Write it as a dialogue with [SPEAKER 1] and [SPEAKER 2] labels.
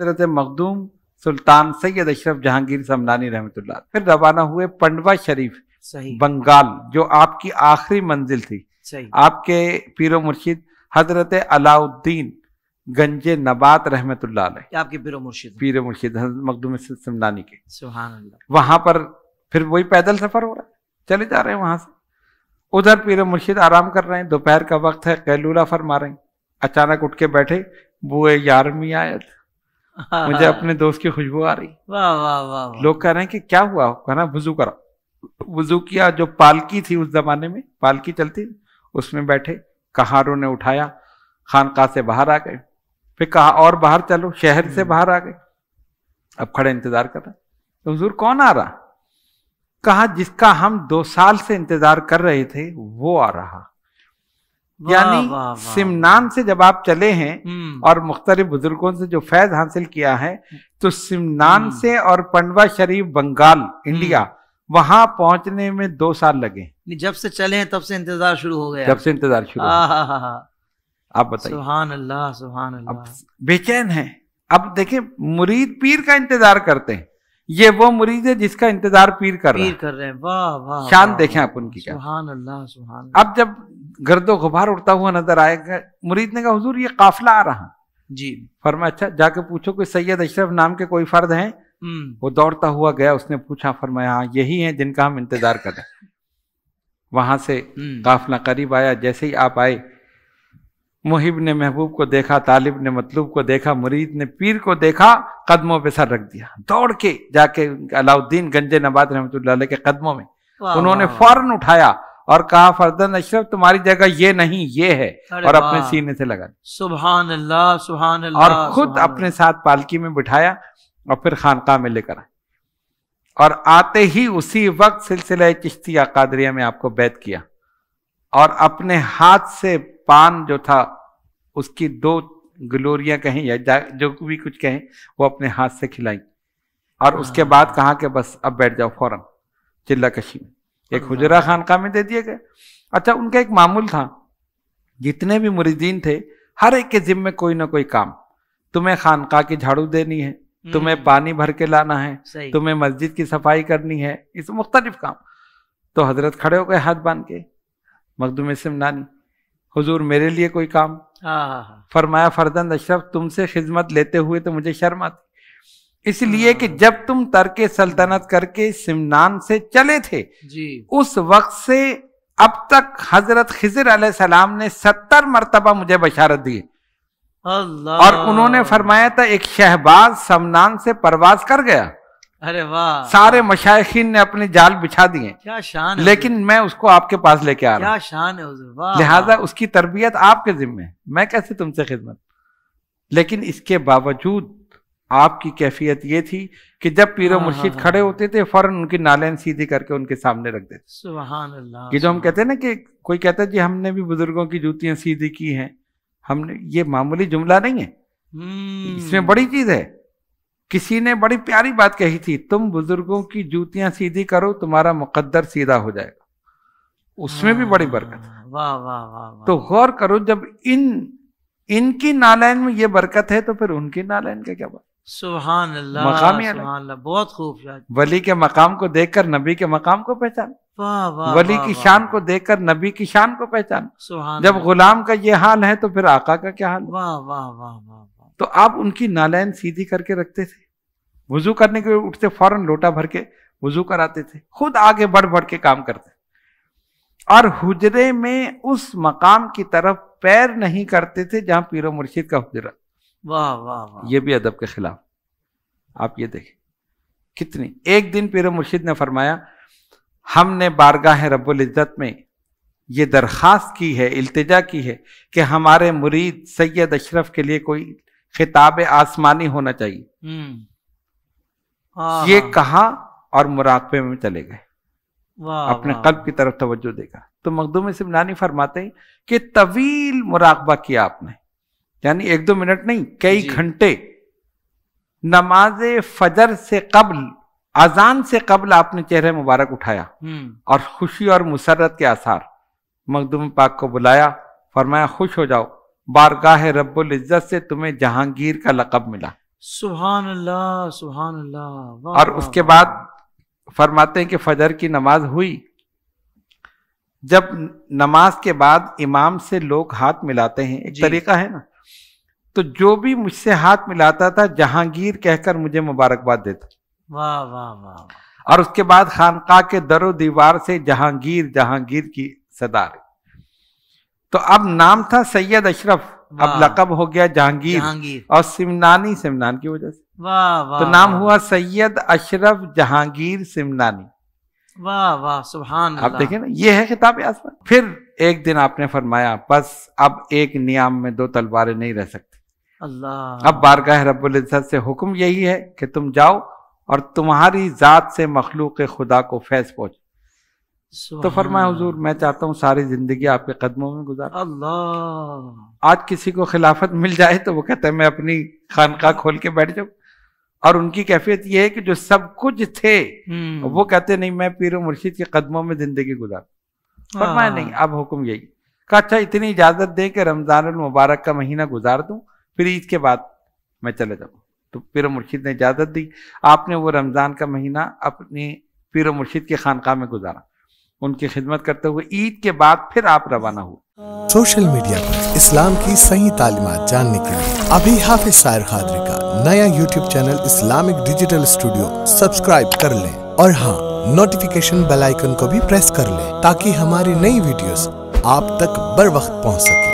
[SPEAKER 1] हजरत मखदूम सुल्तान सैयद अशरफ जहांगीर समनानी रहमतुल्ला फिर रवाना हुए पंडवा शरीफ सही बंगाल जो आपकी आखिरी मंजिल थी सही आपके पीरो मुर्शिद हजरत अलाउद्दीन गंजे नबात रहमतुल्ला आपके पीरो मुर्शिद पीरो मुर्शिद मखदूम समनानी के वहां पर फिर वही पैदल सफर हो रहा है चले जा रहे हैं वहां से उधर पीर मुर्शिद आराम कर रहे हैं दोपहर का वक्त है कैलूला फरमा रहे हैं अचानक उठ के बैठे बुए यार मियायत
[SPEAKER 2] मुझे अपने
[SPEAKER 1] दोस्त की खुशबू आ रही
[SPEAKER 2] वाह वाह वाह लोग
[SPEAKER 1] कह रहे हैं कि क्या हुआ कहना वजू करा वजू किया जो पालकी थी उस जमाने में पालकी चलती उसमें बैठे कहारों ने उठाया खानका से बाहर आ गए फिर कहा और बाहर चलो शहर से हम्म। बाहर आ गए अब खड़े इंतजार कर रहे तो हजूर कौन आ रहा कहा जिसका हम दो साल से इंतजार कर रहे थे वो आ रहा
[SPEAKER 2] यानी
[SPEAKER 1] सिमनान से जब आप चले हैं हम्म। और मुख्तलिफ बुजुर्गों से जो फैज हासिल किया है तो सिमनान हम्म। से और पंडवा शरीफ बंगाल हम्म। इंडिया वहां पहुंचने में दो साल लगे
[SPEAKER 2] जब से चले हैं तब से इंतजार शुरू हो गया जब से इंतजार शुरू आप बताइए सुहान अल्लाह सुबहान अल्लाह
[SPEAKER 1] बेचैन है अब देखिए मुरीद पीर का इंतजार करते हैं ये वो मुरीद है जिसका इंतजार पीर कर पीर कर
[SPEAKER 2] रहे हैं वाह वाह शान देखें आप उनकी क्या सुहान अल्लाह सुहान
[SPEAKER 1] अब जब गर्दो गुबार उड़ता हुआ नजर आएगा मुरीद ने कहा हुजूर ये काफिला आ रहा जी फरमा अच्छा जाके पूछो कि सैयद अशरफ नाम के कोई फर्द हैं हम्म। वो दौड़ता हुआ गया उसने पूछा फरमाया हाँ यही है जिनका हम इंतजार कर रहे हैं वहां से हम्म। काफिला करीब आया जैसे ही आप आए मुहिब ने महबूब को देखा तालिब ने मतलूब को देखा मुरीद ने पीर को देखा कदमों पे सर रख दिया दौड़ के जाके अलाउद्दीन गंजे नबाद रहमत के कदमों में उन्होंने फौरन उठाया और कहा फरदन अशरफ तुम्हारी जगह ये नहीं ये है और अपने सीने से लगा
[SPEAKER 2] सुबह अल्लाह सुबह और खुद अपने
[SPEAKER 1] साथ पालकी में बिठाया और फिर खानका में लेकर आए और आते ही उसी वक्त सिलसिला चिश्ती कादरिया में आपको बैत किया और अपने हाथ से पान जो था उसकी दो ग्लोरिया कहें या जो भी कुछ कहें वो अपने हाथ से खिलाई और हाँ। उसके बाद कहा कि बस अब बैठ जाओ फौरन चिल्ला कशी में एक हुजरा खानका में दे दिए गए अच्छा उनका एक मामूल था जितने भी मुरीदीन थे हर एक के जिम्मे कोई ना कोई काम तुम्हें खानका की झाड़ू देनी है तुम्हें हम्म। पानी भर के लाना है तुम्हें मस्जिद की सफाई करनी है इस मुख्तलिफ काम तो हजरत खड़े हो गए हाथ बांध के मखदूम सिमनानी हुजूर मेरे लिए कोई काम हाँ, हाँ, हाँ। फरमाया फरदंद अशरफ तुमसे खिदमत लेते हुए तो मुझे शर्म आती इसलिए कि जब तुम तर्क सल्तनत करके सिमनान से चले थे जी। उस वक्त से अब तक हजरत खिजर सलाम ने सत्तर मरतबा मुझे बशारत दी
[SPEAKER 2] और उन्होंने
[SPEAKER 1] फरमाया था एक शहबाज समनान से परवाज कर गया अरे वाह सारे मशाखिन ने अपने जाल बिछा दिए क्या शान लेकिन मैं उसको आपके पास लेके आ रहा हूँ क्या
[SPEAKER 2] शान है लिहाजा
[SPEAKER 1] उसकी तरबियत आपके जिम्मे है मैं कैसे तुमसे खिदमत लेकिन इसके बावजूद आपकी कैफियत ये थी कि जब पीरो मुर्शीद हाँ, हाँ, मुर्शिद हाँ, खड़े होते थे फौरन उनकी नालेन सीधी करके उनके सामने रख
[SPEAKER 2] देते कि जो हम
[SPEAKER 1] कहते हैं ना कि कोई कहता है जी हमने भी बुजुर्गों की जूतियां सीधी की हैं हमने ये मामूली जुमला नहीं है हम्म। इसमें बड़ी चीज है किसी ने बड़ी प्यारी बात कही थी तुम बुजुर्गों की जूतियां सीधी करो तुम्हारा मुकद्दर सीधा हो जाएगा उसमें भी बड़ी बरकत है
[SPEAKER 2] वाह वाह वाह
[SPEAKER 1] तो गौर करो जब इन इनकी नालायन में ये बरकत है तो फिर उनकी नालायन का क्या बात
[SPEAKER 2] सुबहान अल्लाह अल्लाह बहुत खूब
[SPEAKER 1] वली के मकाम को देखकर नबी के मकाम को पहचान
[SPEAKER 2] वाह वली की
[SPEAKER 1] शान को देखकर नबी की शान को पहचान जब गुलाम का ये हाल है तो फिर आका का क्या हाल वाह वाह वाह वाह तो आप उनकी नालायन सीधी करके रखते थे वजू करने के उठते फौरन लोटा भर के वजू कराते थे खुद आगे बढ़ बढ़ के काम करते और हुजरे में उस मकाम की तरफ पैर नहीं करते थे जहां पीरो मुर्शिद का हुजरा
[SPEAKER 2] वाह वाह वा। ये भी
[SPEAKER 1] अदब के खिलाफ आप ये देखें कितनी एक दिन पीर मुर्शिद ने फरमाया हमने बारगाह रब्बुल इज़्ज़त में ये दरख्वास्त की है इल्तिजा की है कि हमारे मुरीद सैयद अशरफ के लिए कोई खिताब आसमानी होना चाहिए हम्म। हाँ, ये हाँ। कहा और मुराकबे में चले गए अपने कल्ब की तरफ तवज्जो देगा तो मखदूम नानी फरमाते हैं कि तवील मुराकबा किया आपने यानी एक दो मिनट नहीं कई घंटे नमाज फजर से कबल अजान से कबल आपने चेहरे मुबारक उठाया हम्म। और खुशी और मुसरत के आसार मखदूम पाक को बुलाया फरमाया खुश हो जाओ बारगाह रब्बुल इज़्ज़त से तुम्हें जहांगीर का लकब मिला
[SPEAKER 2] सुबहान अल्लाह सुबहान अल्लाह और उसके बाद
[SPEAKER 1] फरमाते हैं कि फजर की नमाज हुई जब नमाज के बाद इमाम से लोग हाथ मिलाते हैं एक तरीका है ना तो जो भी मुझसे हाथ मिलाता था जहांगीर कहकर मुझे मुबारकबाद देता
[SPEAKER 2] वाह वाह वाह
[SPEAKER 1] और उसके बाद खानका के दरो दीवार से जहांगीर जहांगीर की सदा तो अब नाम था सैयद अशरफ अब लकब हो गया जहांगीर जहांगीर और सिमनानी सिमनान की वजह से वाह वाह तो नाम हुआ सैयद अशरफ जहांगीर सिमनानी
[SPEAKER 2] वाह वाह सुबहान आप देखे ना ये है खिताब आसमान
[SPEAKER 1] फिर एक दिन आपने फरमाया बस अब एक नियाम में दो तलवारें नहीं रह सकती
[SPEAKER 2] अल्लाह अब
[SPEAKER 1] बारगाह रब्बुल इज़्ज़त से हुक्म यही है कि तुम जाओ और तुम्हारी ज़ात से मखलूक खुदा को फैस पहुँच
[SPEAKER 2] तो फरमाए हुजूर
[SPEAKER 1] मैं चाहता हूँ सारी जिंदगी आपके कदमों में गुजार अल्लाह आज किसी को खिलाफत मिल जाए तो वो कहता है मैं अपनी खानका खोल के बैठ जाऊँ और उनकी कैफियत ये है कि जो सब कुछ थे हम्म। वो कहते नहीं मैं पीर मुर्शिद के कदमों में जिंदगी गुजार फरमाया हाँ। नहीं अब हुक्म यही कहा अच्छा इतनी इजाजत दे कि रमजान मुबारक का महीना गुजार दूं फिर ईद के बाद मैं चले जाऊँ तो पीर मुर्शिद ने इजाजत दी आपने वो रमजान का महीना अपने पीर मुर्शिद के खानका में गुजारा उनकी खिदमत करते हुए ईद के बाद फिर आप रवाना हुए सोशल मीडिया पर इस्लाम की सही तालीमत जानने के लिए अभी हाफिज सायर खादरी का नया YouTube channel Islamic digital studio subscribe कर लें और हाँ नोटिफिकेशन बेल आइकन को भी प्रेस कर लें ताकि हमारी नई वीडियोस आप तक बर वक्त पहुँच सके